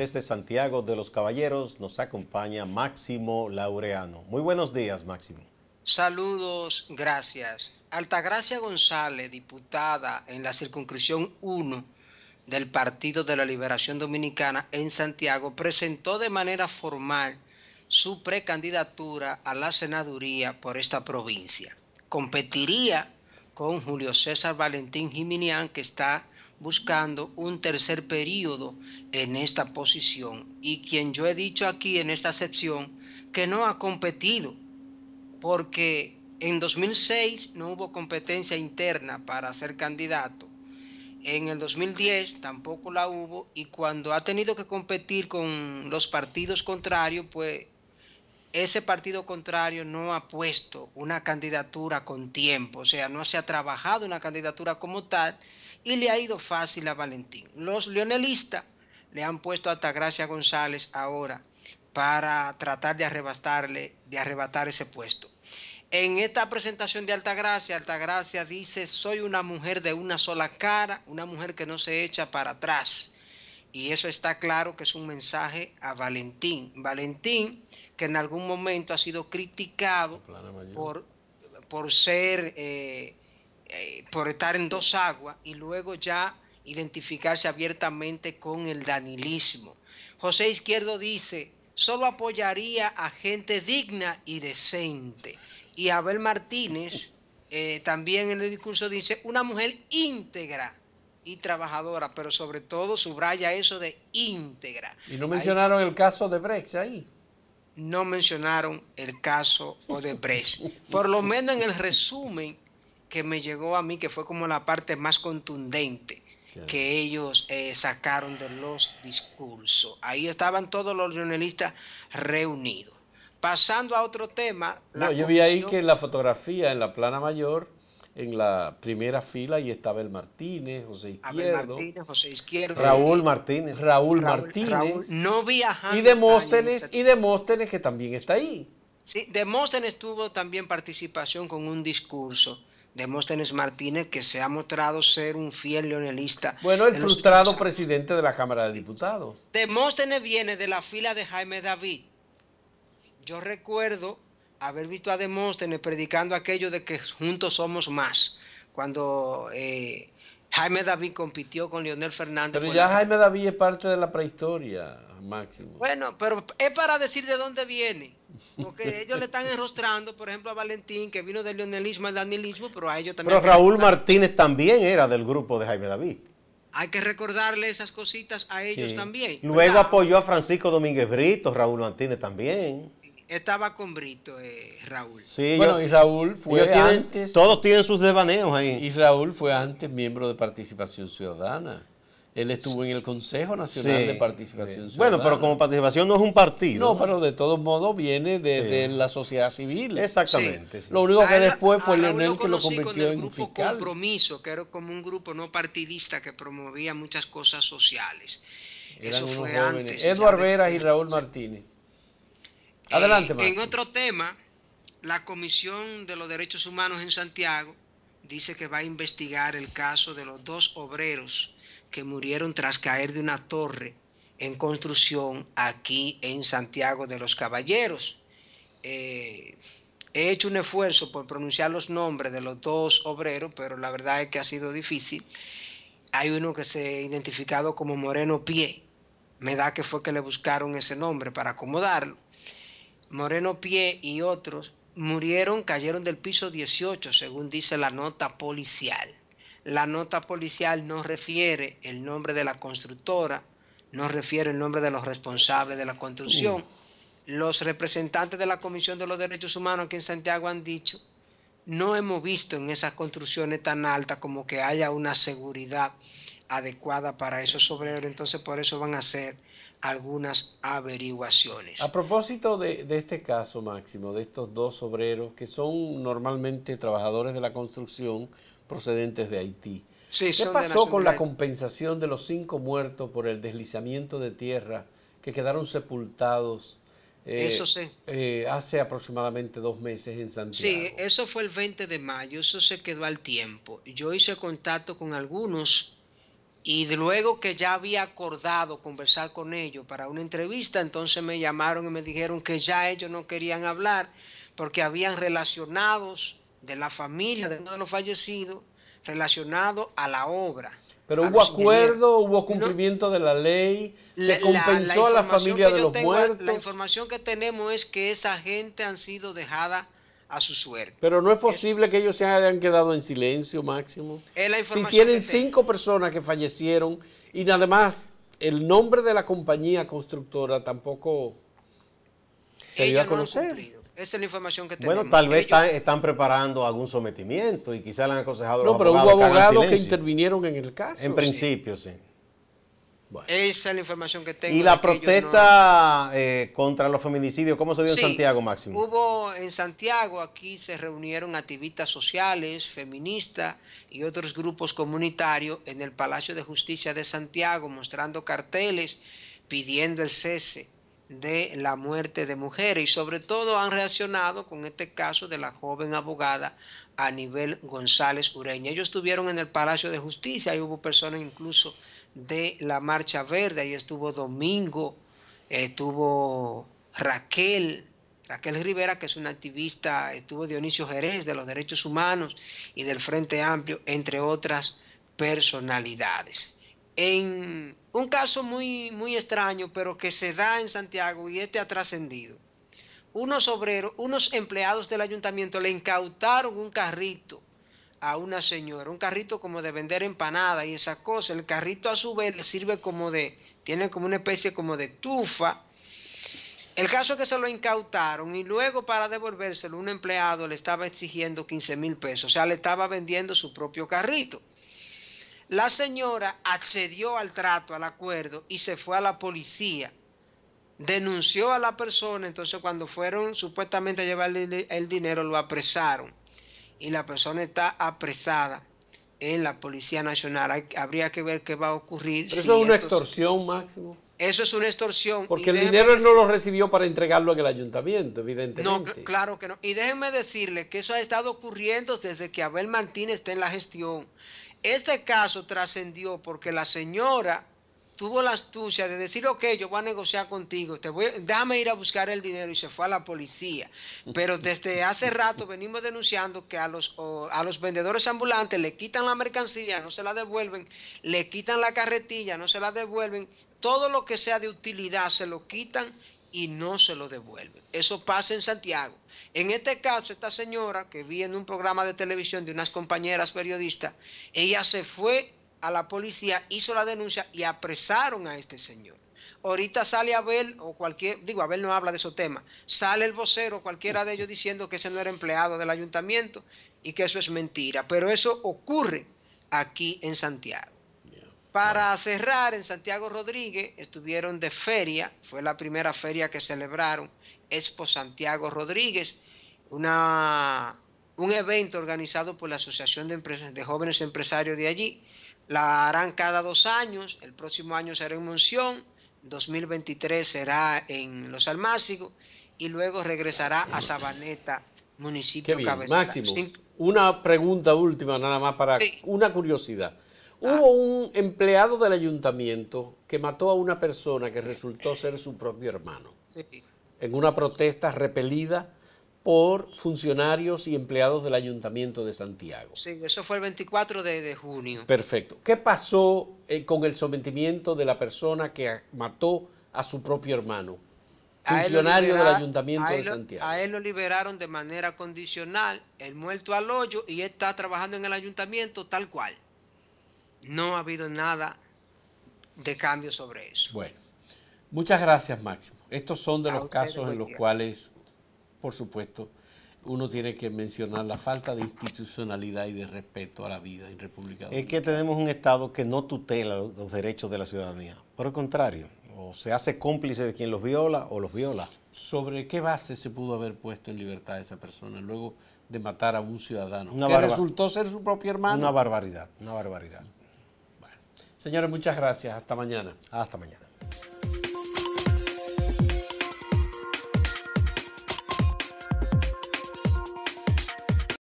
Desde Santiago de los Caballeros nos acompaña Máximo Laureano. Muy buenos días, Máximo. Saludos, gracias. Altagracia González, diputada en la circunscripción 1 del Partido de la Liberación Dominicana en Santiago, presentó de manera formal su precandidatura a la senaduría por esta provincia. Competiría con Julio César Valentín Jiminián, que está buscando un tercer periodo en esta posición y quien yo he dicho aquí en esta sección que no ha competido porque en 2006 no hubo competencia interna para ser candidato. En el 2010 tampoco la hubo y cuando ha tenido que competir con los partidos contrarios, pues ese partido contrario no ha puesto una candidatura con tiempo, o sea, no se ha trabajado una candidatura como tal, y le ha ido fácil a Valentín. Los leonelistas le han puesto a Altagracia González ahora para tratar de arrebatarle, de arrebatar ese puesto. En esta presentación de Altagracia, Altagracia dice, soy una mujer de una sola cara, una mujer que no se echa para atrás. Y eso está claro que es un mensaje a Valentín. Valentín, que en algún momento ha sido criticado por, por ser eh, eh, por estar en dos aguas y luego ya identificarse abiertamente con el danilismo. José Izquierdo dice, solo apoyaría a gente digna y decente. Y Abel Martínez eh, también en el discurso dice, una mujer íntegra y trabajadora, pero sobre todo subraya eso de íntegra. ¿Y no mencionaron el caso de Brex ahí? No mencionaron el caso de Brex. Por lo menos en el resumen que me llegó a mí, que fue como la parte más contundente que ellos eh, sacaron de los discursos. Ahí estaban todos los journalistas reunidos. Pasando a otro tema. No, yo vi ahí que en la fotografía, en la plana mayor, en la primera fila, y estaba el Martínez, José Izquierdo. Martínez, José Izquierdo. Raúl Martínez. Raúl, Martínez. no viajando. Y Demóstenes, y Demóstenes que también está ahí. Sí, Demóstenes tuvo también participación con un discurso Demóstenes Martínez, que se ha mostrado ser un fiel leonelista. Bueno, el frustrado presidente de la Cámara de Diputados. Demóstenes viene de la fila de Jaime David. Yo recuerdo haber visto a Demóstenes predicando aquello de que juntos somos más, cuando eh, Jaime David compitió con Leonel Fernández. Pero ya Jaime David es parte de la prehistoria, máximo. Bueno, pero es para decir de dónde viene. Porque ellos le están enrostrando, por ejemplo, a Valentín, que vino del leonelismo al danilismo, pero a ellos también. Pero Raúl Martínez también era del grupo de Jaime David. Hay que recordarle esas cositas a ellos también. Luego apoyó a Francisco Domínguez Brito, Raúl Martínez también estaba con Brito, eh, Raúl. Sí, bueno, y Raúl fue antes. Todos tienen sus devaneos ahí. Y Raúl fue antes miembro de Participación Ciudadana. Él estuvo en el Consejo Nacional de Participación Ciudadana. Bueno, pero como participación no es un partido. No, pero de todos modos viene de, la sociedad civil. Exactamente. Lo único que ah, después fue ah, Leonel que lo convirtió en grupo fiscal. Compromiso, que era como un grupo no partidista que promovía muchas cosas sociales. Eso fue jóvenes. antes. Vera y Raúl Martínez. Adelante. Eh, en otro tema, la Comisión de los Derechos Humanos en Santiago dice que va a investigar el caso de los dos obreros que murieron tras caer de una torre en construcción aquí en Santiago de los Caballeros. Eh, he hecho un esfuerzo por pronunciar los nombres de los dos obreros, pero la verdad es que ha sido difícil. Hay uno que se ha identificado como Moreno Pie. Me da que fue que le buscaron ese nombre para acomodarlo. Moreno Pie y otros murieron, cayeron del piso 18, según dice la nota policial. La nota policial no refiere el nombre de la constructora, no refiere el nombre de los responsables de la construcción. Los representantes de la Comisión de los Derechos Humanos aquí en Santiago han dicho, no hemos visto en esas construcciones tan altas como que haya una seguridad adecuada para esos obreros, entonces por eso van a ser algunas averiguaciones. A propósito de, este caso, Máximo, de estos dos obreros que son normalmente trabajadores de la construcción procedentes de Haití, ¿qué pasó con la compensación de los cinco muertos por el deslizamiento de tierra que quedaron sepultados? Eh, eh, hace aproximadamente dos meses en Santiago. Sí, eso fue el 20 de mayo, eso se quedó al tiempo. Yo hice contacto con algunos y luego que ya había acordado conversar con ellos para una entrevista, entonces me llamaron y me dijeron que ya ellos no querían hablar porque habían relacionados de la familia de uno de los fallecidos, relacionado a la obra. Pero hubo acuerdo, hubo cumplimiento de la ley, se compensó a la familia de los muertos. La información que tenemos es que esa gente han sido dejada a su suerte. Pero no es posible que ellos se hayan quedado en silencio, Máximo. si tienen cinco personas que fallecieron y nada más el nombre de la compañía constructora tampoco se iba a conocer. esa es la información que tenemos. Bueno, tal vez están, preparando algún sometimiento y quizás le han aconsejado a los No, pero hubo abogados que, intervinieron en el caso. En principio, sí. Esa es la información que tengo. ¿Y la protesta eh, contra los feminicidios, cómo se dio en Santiago, Máximo? Hubo en Santiago, aquí se reunieron activistas sociales, feministas y otros grupos comunitarios en el Palacio de Justicia de Santiago, mostrando carteles pidiendo el cese de la muerte de mujeres y sobre todo han reaccionado con este caso de la joven abogada Anibel González Ureña. Ellos estuvieron en el Palacio de Justicia y hubo personas incluso de la Marcha Verde. Ahí estuvo Domingo, estuvo Raquel, Raquel Rivera, que es una activista, estuvo Dionisio Jerez de los Derechos Humanos y del Frente Amplio, entre otras personalidades. En un caso muy, muy extraño, pero que se da en Santiago y este ha trascendido. Unos obreros, unos empleados del ayuntamiento le incautaron un carrito a una señora, un carrito como de vender empanadas y esas cosas. El carrito a su vez le sirve como de, tiene como una especie como de tufa. El caso es que se lo incautaron y luego para devolvérselo un empleado le estaba exigiendo 15 mil pesos, o sea, le estaba vendiendo su propio carrito. La señora accedió al trato, al acuerdo y se fue a la policía. Denunció a la persona, entonces cuando fueron supuestamente a llevarle el dinero lo apresaron y la persona está apresada en la Policía Nacional. habría que ver qué va a ocurrir. eso es una extorsión, Máximo. Eso es una extorsión. Porque el dinero no lo recibió para entregarlo en el ayuntamiento, evidentemente. No, claro que no. Y déjenme decirle que eso ha estado ocurriendo desde que Abel Martínez está en la gestión. Este caso trascendió porque la señora tuvo la astucia de decir, ok, yo voy a negociar contigo, te voy, déjame ir a buscar el dinero y se fue a la policía. Pero desde hace rato venimos denunciando que a los, a los vendedores ambulantes le quitan la mercancía, no se la devuelven, le quitan la carretilla, no se la devuelven, todo lo que sea de utilidad se lo quitan y no se lo devuelven. Eso pasa en Santiago. En este caso, esta señora que vi en un programa de televisión de unas compañeras periodistas, ella se fue a la policía, hizo la denuncia y apresaron a este señor. Ahorita sale Abel o cualquier, digo, Abel no habla de esos tema, sale el vocero, cualquiera de ellos diciendo que ese no era empleado del ayuntamiento y que eso es mentira, pero eso ocurre aquí en Santiago. Para cerrar, en Santiago Rodríguez estuvieron de feria, fue la primera feria que celebraron Expo Santiago Rodríguez, una, un evento organizado por la Asociación de, de Jóvenes Empresarios de allí, la harán cada dos años, el próximo año será en Monción, 2023 será en Los Almácigos y luego regresará a Sabaneta, municipio cabecera. Máximo, una pregunta última nada más para una curiosidad. Ah. Hubo un empleado del ayuntamiento que mató a una persona que resultó ser su propio hermano. En una protesta repelida por funcionarios y empleados del Ayuntamiento de Santiago. Sí, eso fue el 24 de, junio. Perfecto. ¿Qué pasó eh, con el sometimiento de la persona que mató a su propio hermano? Funcionario del Ayuntamiento de Santiago. A él lo liberaron de manera condicional, el muerto al hoyo, y está trabajando en el Ayuntamiento tal cual. No ha habido nada de cambio sobre eso. Bueno, muchas gracias, Máximo. Estos son de los casos en los cuales por supuesto, uno tiene que mencionar la falta de institucionalidad y de respeto a la vida en República Dominicana. Es que tenemos un Estado que no tutela los derechos de la ciudadanía. Por el contrario, o se hace cómplice de quien los viola o los viola. ¿Sobre qué base se pudo haber puesto en libertad a esa persona luego de matar a un ciudadano? que resultó ser su propio hermano. Una barbaridad, una barbaridad. Bueno. Señores, muchas gracias. Hasta mañana. Hasta mañana.